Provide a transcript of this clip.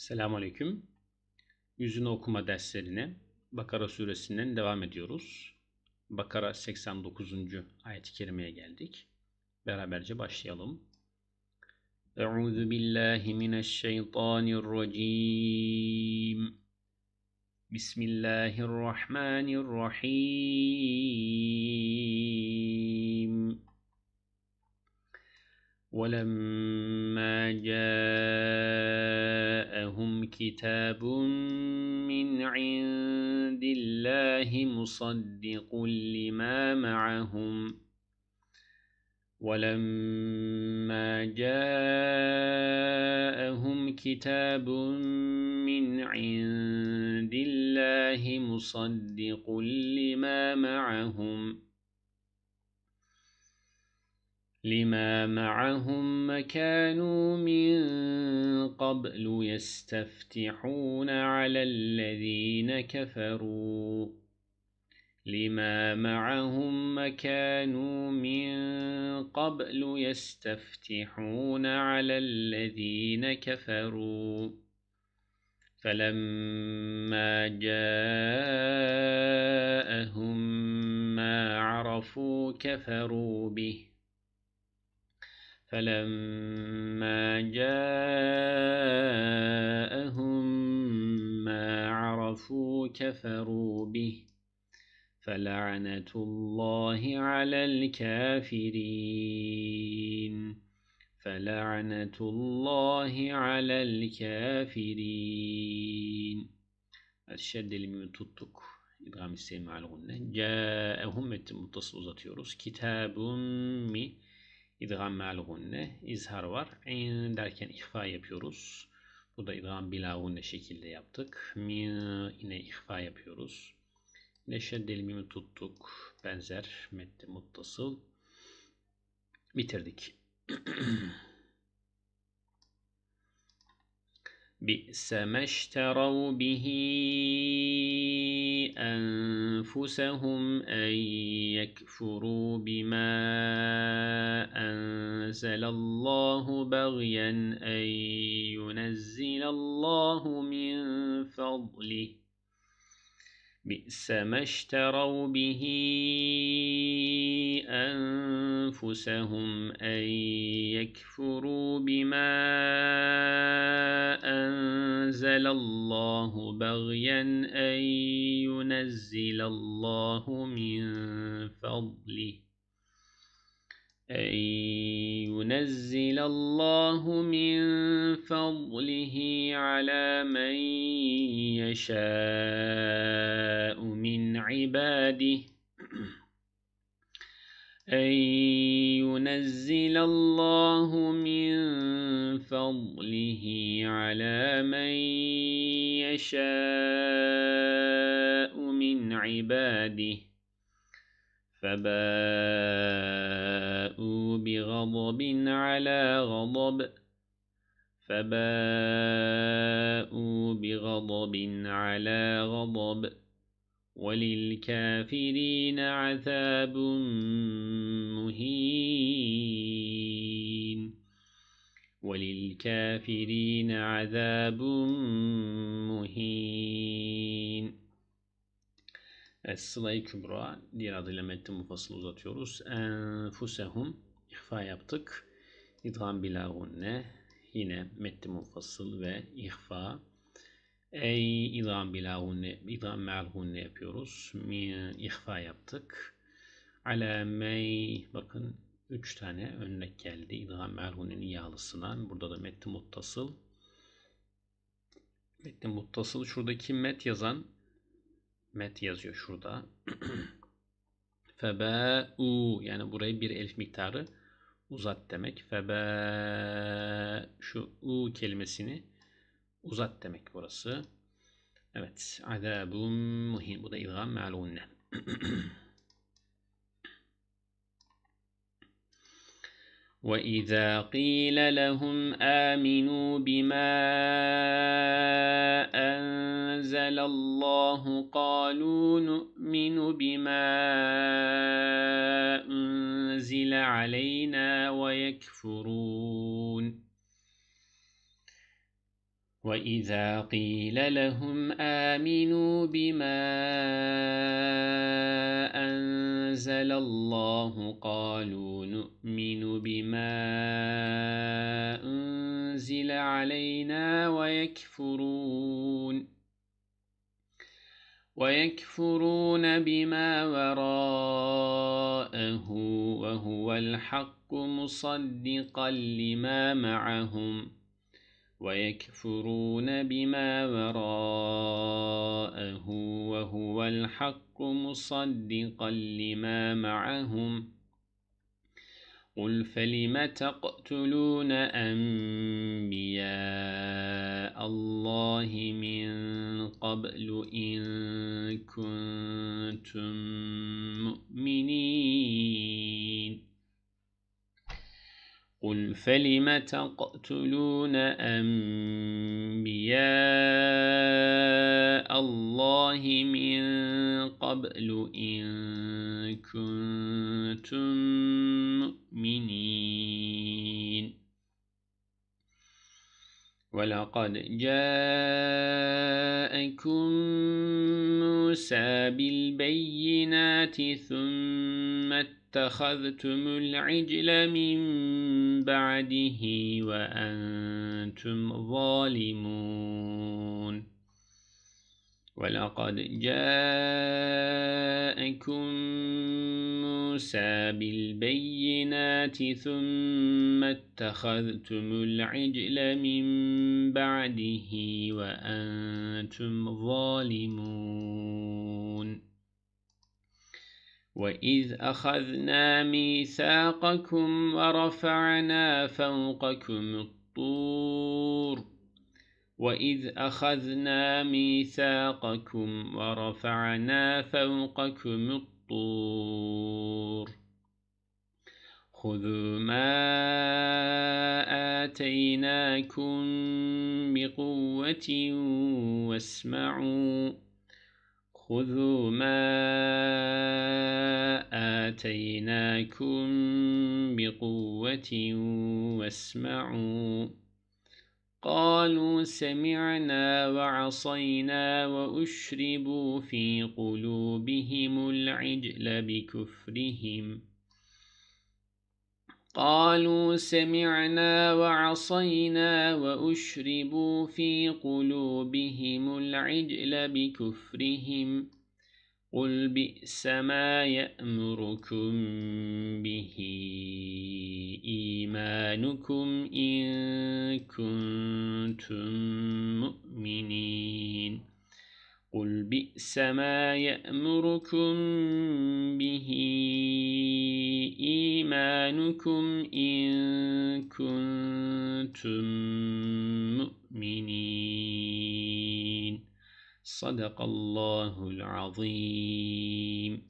Selamun Aleyküm. Yüzünü okuma derslerine Bakara suresinden devam ediyoruz. Bakara 89. ayet-i kerimeye geldik. Beraberce başlayalım. Euzu billahi mineşşeytanirracim. Bismillahirrahmanirrahim. ولما جاء جاءهم كتاب من عند الله مصدق لما معهم ولما جاءهم كتاب من عند الله مصدق لما معهم لما معهم كانوا من قبل يستفتحون على الذين كفروا لما معهم كانوا من قبل يستفتحون على الذين كفروا فلما جاءهم ما عرفوا كفروا به فلما جاءهم ما عرفوا كفروا به فلعنة الله على الكافرين فلعنة الله على الكافرين الشد اللي تطق إدغام السين مع الغنة جاءهم متصل uzatıyoruz كتاب من İdgam me'alhunne izhar var. En derken ihfa yapıyoruz. Bu Burada idgam bilahunne şekilde yaptık. Mi yine ihfa yapıyoruz. Yine şeddeli mimi tuttuk. Benzer metni muttasıl. Bitirdik. بئس ما اشتروا به أنفسهم أن يكفروا بما أنزل الله بغيا أن ينزل الله من فضله بئس ما اشتروا به أنفسهم أن يكفروا بما أنزل الله بغيا أن ينزل الله من فضله أن ينزل الله من فضله على من يشاء من عباده أن ينزل الله من فضله على من يشاء من عباده فباءوا بغضب على غضب فباءوا بغضب على غضب وللكافرين عذاب مهين وللكافرين عذاب مهin Es-Sıla-i Kübra diğer adıyla metni mufasıl uzatıyoruz. Enfusehum ihfa yaptık. İdham bila gunne yine metni munfasıl ve ihfa ey idam bilahunne idam me'alhunne yapıyoruz. Mi ihfa yaptık. Ala mey bakın 3 tane örnek geldi. İdam me'alhunne'nin yağlısına. Burada da metni muttasıl. Metni muttasıl şuradaki met yazan met yazıyor şurada. u yani burayı bir elif miktarı uzat demek. Febe şu u kelimesini uzat demek burası. Evet. Azabun muhin. Bu da idgam me'alunne. وإذا قيل لهم آمنوا بما أنزل الله قالوا نؤمن نؤمن بما أنزل علينا ويكفرون وإذا قيل لهم آمنوا بما أنزل الله قالوا نؤمن بما أنزل علينا ويكفرون ويكفرون بما وراءه وهو الحق مصدقا لما معهم ويكفرون بما وراءه وهو الحق مصدقا لما معهم قل فلم تقتلون أنبياء الله من قبل إن كنتم مؤمنين قل فلم تقتلون أنبياء الله من قبل إن كنتم مؤمنين ولقد جاءكم موسى بالبينات ثم اتخذتم العجل من بعده وأنتم ظالمون ولقد جاءكم موسى بالبينات ثم اتخذتم العجل من بعده وأنتم ظالمون وإذ أخذنا ميثاقكم ورفعنا فوقكم الطور وإذ أخذنا ميثاقكم ورفعنا فوقكم الطور الطور خذوا ما آتيناكم بقوة واسمعوا خذوا ما آتيناكم بقوة واسمعوا قالوا سمعنا وعصينا وأشربوا في قلوبهم العجل بكفرهم قالوا سمعنا وعصينا وأشربوا في قلوبهم العجل بكفرهم قل بئس ما يأمركم به إيمانكم إن كنتم مؤمنين قل بئس ما يأمركم به إيمانكم إن كنتم مؤمنين صدق الله العظيم